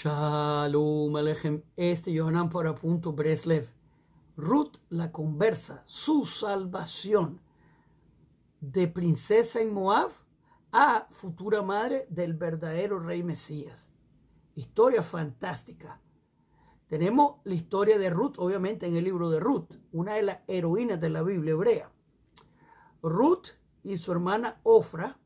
Shalom Alejem, este Yohanan para punto Breslev. Ruth la conversa, su salvación de princesa en Moab a futura madre del verdadero rey Mesías. Historia fantástica. Tenemos la historia de Ruth, obviamente, en el libro de Ruth, una de las heroínas de la Biblia hebrea. Ruth y su hermana Ofra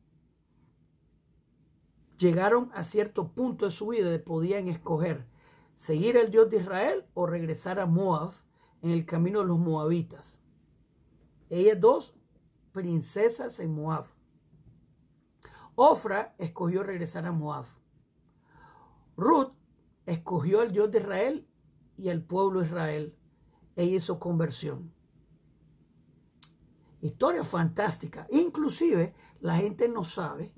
llegaron a cierto punto de su vida y podían escoger seguir al Dios de Israel o regresar a Moab en el camino de los moabitas. Ellas dos, princesas en Moab. Ofra escogió regresar a Moab. Ruth escogió al Dios de Israel y al pueblo de Israel. E hizo conversión. Historia fantástica. Inclusive la gente no sabe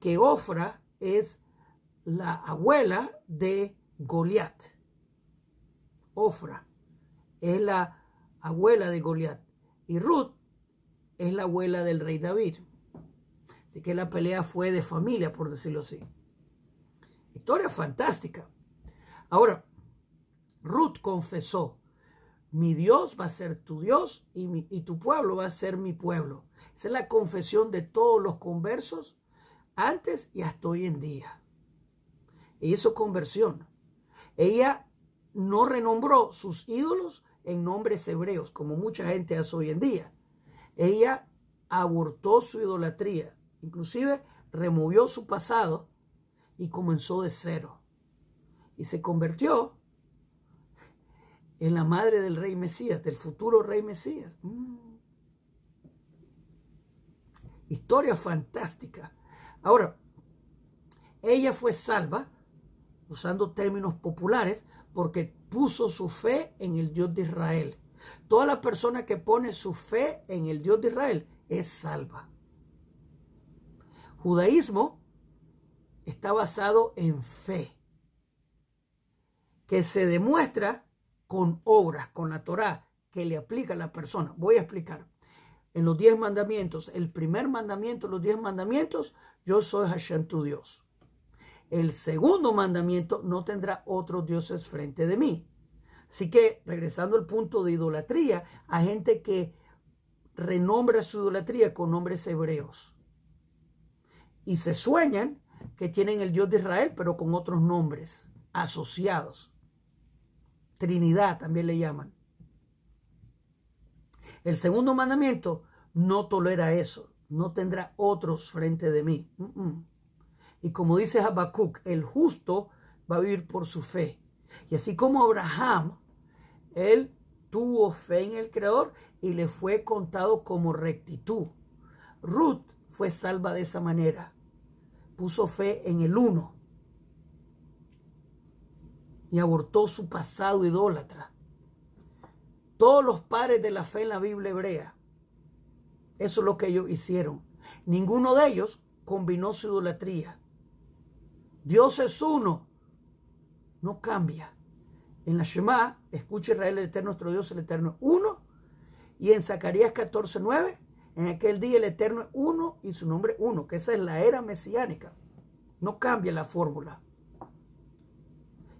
que Ofra es la abuela de Goliat. Ofra es la abuela de Goliat. Y Ruth es la abuela del rey David. Así que la pelea fue de familia, por decirlo así. Historia fantástica. Ahora, Ruth confesó, mi Dios va a ser tu Dios y, y tu pueblo va a ser mi pueblo. Esa es la confesión de todos los conversos antes y hasta hoy en día. Ella hizo conversión. Ella no renombró sus ídolos en nombres hebreos, como mucha gente hace hoy en día. Ella abortó su idolatría, inclusive removió su pasado y comenzó de cero. Y se convirtió en la madre del rey Mesías, del futuro rey Mesías. Mm. Historia fantástica Ahora, ella fue salva, usando términos populares, porque puso su fe en el Dios de Israel. Toda la persona que pone su fe en el Dios de Israel es salva. Judaísmo está basado en fe, que se demuestra con obras, con la Torah, que le aplica a la persona. Voy a explicar en los diez mandamientos, el primer mandamiento, los diez mandamientos, yo soy Hashem tu Dios. El segundo mandamiento, no tendrá otros dioses frente de mí. Así que, regresando al punto de idolatría, a gente que renombra su idolatría con nombres hebreos. Y se sueñan que tienen el Dios de Israel, pero con otros nombres asociados. Trinidad también le llaman. El segundo mandamiento, no tolera eso, no tendrá otros frente de mí. Y como dice Habacuc, el justo va a vivir por su fe. Y así como Abraham, él tuvo fe en el Creador y le fue contado como rectitud. Ruth fue salva de esa manera. Puso fe en el uno y abortó su pasado idólatra. Todos los padres de la fe en la Biblia hebrea eso es lo que ellos hicieron. Ninguno de ellos combinó su idolatría. Dios es uno. No cambia. En la Shema, escucha Israel, el Eterno, nuestro Dios, el Eterno es uno. Y en Zacarías 14, 9, en aquel día el Eterno es uno y su nombre uno, que esa es la era mesiánica. No cambia la fórmula.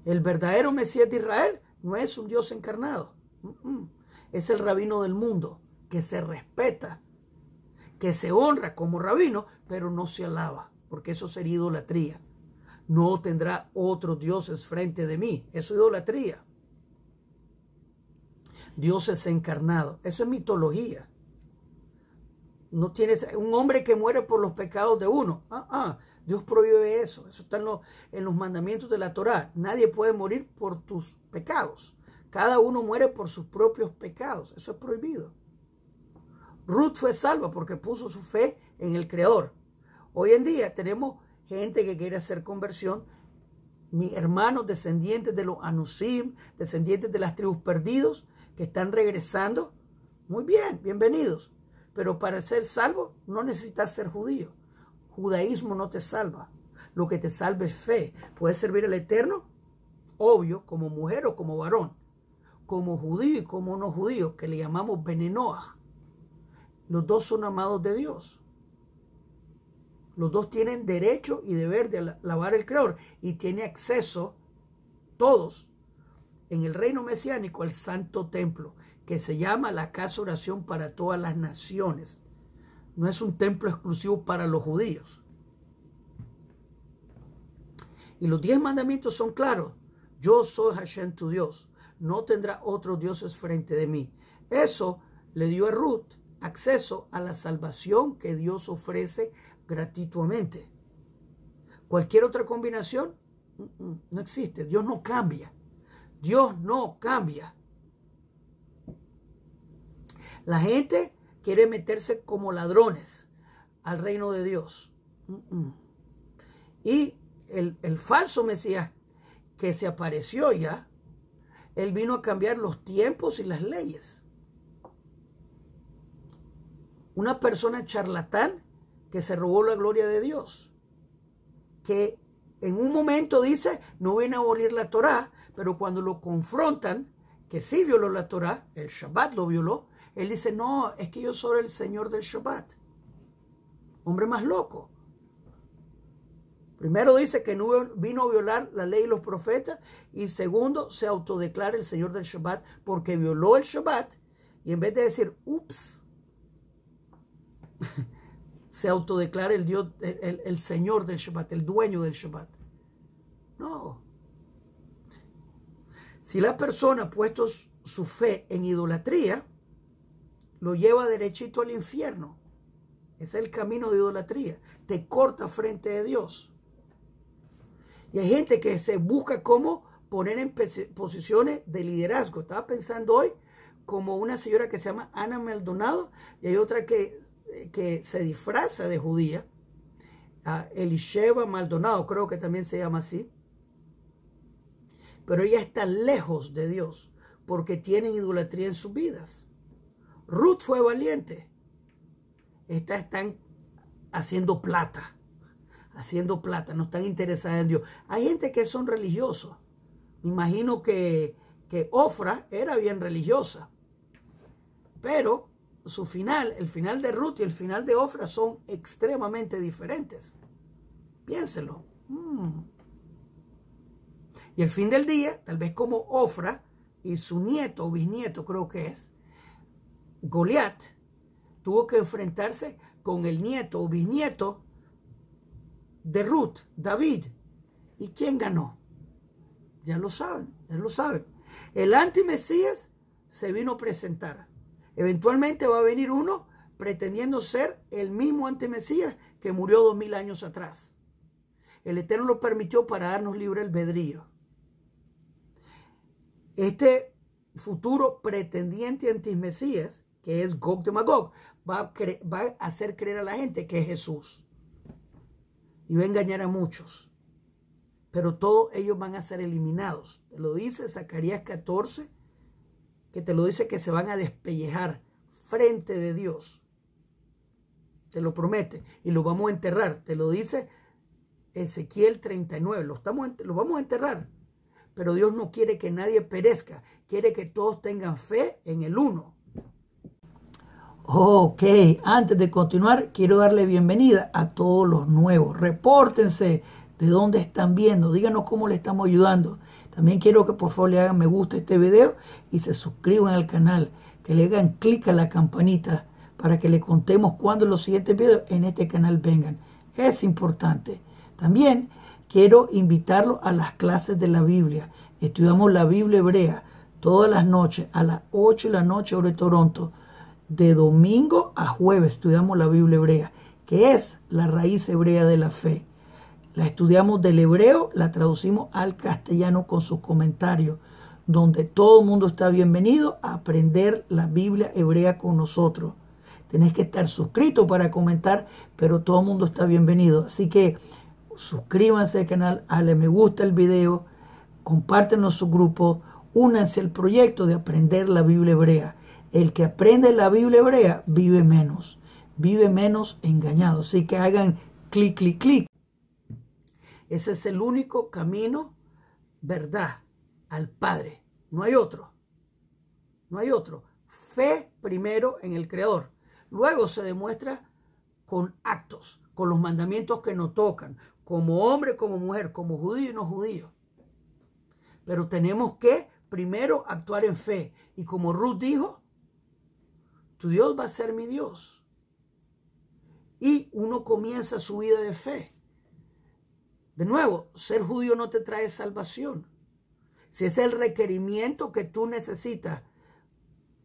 El verdadero Mesías de Israel no es un Dios encarnado. Es el rabino del mundo que se respeta que se honra como rabino, pero no se alaba, porque eso sería idolatría. No tendrá otros dioses frente de mí, eso es idolatría. Dios es encarnado, eso es mitología. No tienes un hombre que muere por los pecados de uno. Ah, ah, Dios prohíbe eso. Eso está en los, en los mandamientos de la Torá. Nadie puede morir por tus pecados. Cada uno muere por sus propios pecados. Eso es prohibido. Ruth fue salva porque puso su fe en el Creador. Hoy en día tenemos gente que quiere hacer conversión, mis hermanos descendientes de los Anusim, descendientes de las tribus perdidos, que están regresando. Muy bien, bienvenidos. Pero para ser salvo no necesitas ser judío. Judaísmo no te salva. Lo que te salva es fe. ¿Puedes servir al Eterno? Obvio, como mujer o como varón. Como judío y como no judío, que le llamamos Benenoah. Los dos son amados de Dios. Los dos tienen derecho y deber de alabar al Creador y tiene acceso todos en el reino mesiánico al santo templo, que se llama la casa oración para todas las naciones. No es un templo exclusivo para los judíos. Y los diez mandamientos son claros. Yo soy Hashem tu Dios. No tendrá otros dioses frente de mí. Eso le dio a Ruth acceso a la salvación que Dios ofrece gratuitamente. Cualquier otra combinación mm, mm, no existe. Dios no cambia. Dios no cambia. La gente quiere meterse como ladrones al reino de Dios. Mm, y el, el falso Mesías que se apareció ya, él vino a cambiar los tiempos y las leyes. Una persona charlatán que se robó la gloria de Dios. Que en un momento dice, no viene a abolir la Torá, pero cuando lo confrontan, que sí violó la Torá, el Shabbat lo violó, él dice, no, es que yo soy el Señor del Shabbat. Hombre más loco. Primero dice que no vino a violar la ley y los profetas y segundo se autodeclara el Señor del Shabbat porque violó el Shabbat y en vez de decir, ups, se autodeclara el Dios, el, Señor del Shabbat, el dueño del Shabbat. No. Si la persona ha puesto su fe en idolatría, lo lleva derechito al infierno. Es el camino de idolatría. Te corta frente a Dios. Y hay gente que se busca cómo poner en posiciones de liderazgo. Estaba pensando hoy como una señora que se llama Ana Maldonado y hay otra que que se disfraza de judía, Elisheva Maldonado, creo que también se llama así, pero ella está lejos de Dios porque tienen idolatría en sus vidas. Ruth fue valiente. Está están haciendo plata, haciendo plata, no están interesadas en Dios. Hay gente que son religiosos. Me imagino que, que Ofra era bien religiosa, pero su final, el final de Ruth y el final de Ofra son extremadamente diferentes. Piénselo. Mm. Y el fin del día, tal vez como Ofra y su nieto o bisnieto creo que es, Goliat, tuvo que enfrentarse con el nieto o bisnieto de Ruth, David. ¿Y quién ganó? Ya lo saben, ya lo saben. El anti-Mesías se vino a presentar Eventualmente va a venir uno pretendiendo ser el mismo anti-Mesías que murió dos mil años atrás. El Eterno lo permitió para darnos libre albedrío. Este futuro pretendiente anti-Mesías, que es Gog de Magog, va a, va a hacer creer a la gente que es Jesús. Y va a engañar a muchos. Pero todos ellos van a ser eliminados. Lo dice Zacarías 14, que te lo dice que se van a despellejar frente de Dios. Te lo promete y lo vamos a enterrar. Te lo dice Ezequiel 39. Lo, estamos, lo vamos a enterrar. Pero Dios no quiere que nadie perezca. Quiere que todos tengan fe en el uno. Ok, antes de continuar, quiero darle bienvenida a todos los nuevos. Repórtense de dónde están viendo. Díganos cómo le estamos ayudando. También quiero que por favor le hagan me gusta a este video y se suscriban al canal, que le hagan clic a la campanita para que le contemos cuando los siguientes videos en este canal vengan. Es importante. También quiero invitarlo a las clases de la Biblia. Estudiamos la Biblia hebrea todas las noches a las 8 de la noche hora de Toronto. De domingo a jueves estudiamos la Biblia hebrea, que es la raíz hebrea de la fe. La estudiamos del hebreo, la traducimos al castellano con sus comentarios, donde todo el mundo está bienvenido a aprender la Biblia hebrea con nosotros. Tenés que estar suscrito para comentar, pero todo el mundo está bienvenido. Así que suscríbanse al canal, dale me gusta el video, compártenlo su grupo, únanse al proyecto de aprender la Biblia hebrea. El que aprende la Biblia hebrea vive menos, vive menos engañado. Así que hagan clic, clic, clic. Ese es el único camino, verdad, al Padre. No hay otro. No hay otro. Fe primero en el Creador. Luego se demuestra con actos, con los mandamientos que nos tocan, como hombre, como mujer, como judío y no judío. Pero tenemos que primero actuar en fe. Y como Ruth dijo, tu Dios va a ser mi Dios. Y uno comienza su vida de fe. De nuevo, ser judío no te trae salvación. Si es el requerimiento que tú necesitas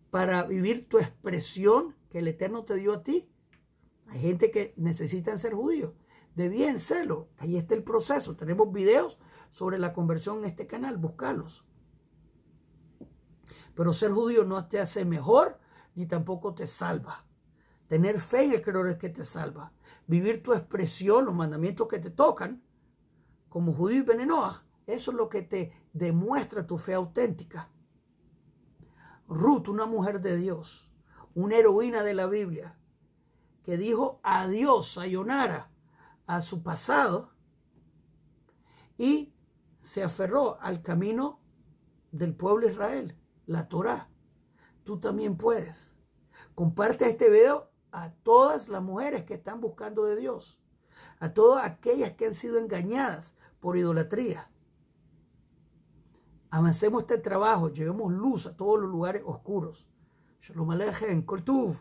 para vivir tu expresión que el Eterno te dio a ti, hay gente que necesita ser judío. bien, serlo. Ahí está el proceso. Tenemos videos sobre la conversión en este canal. Búscalos. Pero ser judío no te hace mejor ni tampoco te salva. Tener fe en el creador es que te salva. Vivir tu expresión, los mandamientos que te tocan, como judío y Benenoah. Eso es lo que te demuestra tu fe auténtica. Ruth, una mujer de Dios, una heroína de la Biblia, que dijo adiós, a Yonara, a su pasado y se aferró al camino del pueblo de Israel, la Torá. Tú también puedes. Comparte este video a todas las mujeres que están buscando de Dios, a todas aquellas que han sido engañadas, por idolatría. Avancemos este trabajo, llevemos luz a todos los lugares oscuros. Shalom en Koltuv.